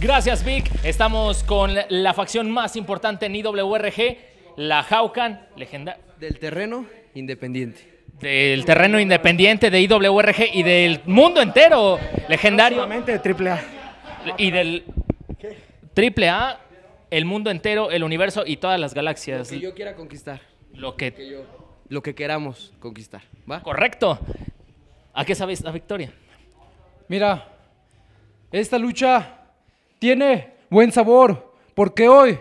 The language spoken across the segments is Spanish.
Gracias, Vic. Estamos con la facción más importante en IWRG, la Haukan, legendaria. Del terreno independiente del terreno independiente de IWRG y del mundo entero, legendario. de Triple Y del Triple A, el mundo entero, el universo y todas las galaxias. Lo que yo quiera conquistar. Lo que, lo que, queramos conquistar, ¿va? Correcto. ¿A qué sabes la victoria? Mira, esta lucha tiene buen sabor, porque hoy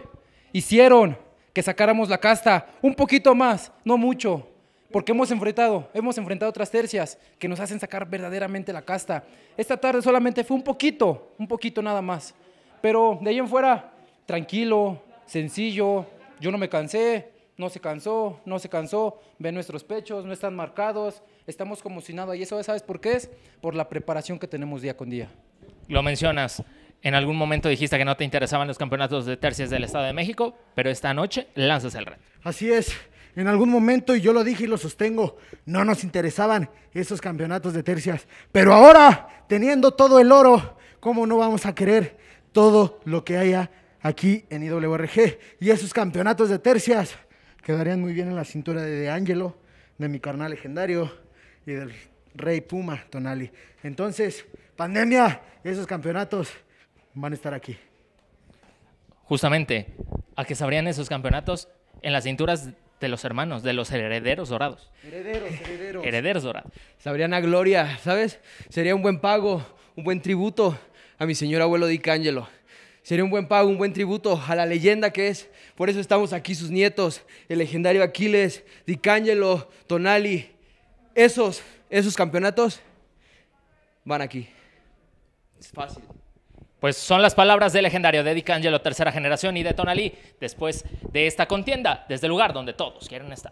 hicieron que sacáramos la casta un poquito más, no mucho, porque hemos enfrentado, hemos enfrentado otras tercias que nos hacen sacar verdaderamente la casta. Esta tarde solamente fue un poquito, un poquito nada más, pero de ahí en fuera, tranquilo, sencillo, yo no me cansé, no se cansó, no se cansó, ve nuestros pechos, no están marcados, estamos como si nada, y eso sabes por qué es, por la preparación que tenemos día con día. Lo mencionas, en algún momento dijiste que no te interesaban los campeonatos de tercias del Estado de México, pero esta noche lanzas el reto. Así es. En algún momento, y yo lo dije y lo sostengo, no nos interesaban esos campeonatos de tercias. Pero ahora, teniendo todo el oro, ¿cómo no vamos a querer todo lo que haya aquí en IWRG? Y esos campeonatos de tercias quedarían muy bien en la cintura de Ángelo, de, de mi carnal legendario y del Rey Puma Tonali. Entonces, pandemia, esos campeonatos van a estar aquí. Justamente, a que sabrían esos campeonatos en las cinturas de los hermanos, de los herederos dorados. Herederos, herederos. Herederos dorados. Sabrían a gloria, ¿sabes? Sería un buen pago, un buen tributo a mi señor abuelo DiCangelo. Sería un buen pago, un buen tributo a la leyenda que es. Por eso estamos aquí sus nietos, el legendario Aquiles, DiCangelo, Tonali. Esos, esos campeonatos van aquí. Es fácil. Pues son las palabras del legendario de Angelo, tercera generación, y de Tonalí, después de esta contienda, desde el lugar donde todos quieren estar.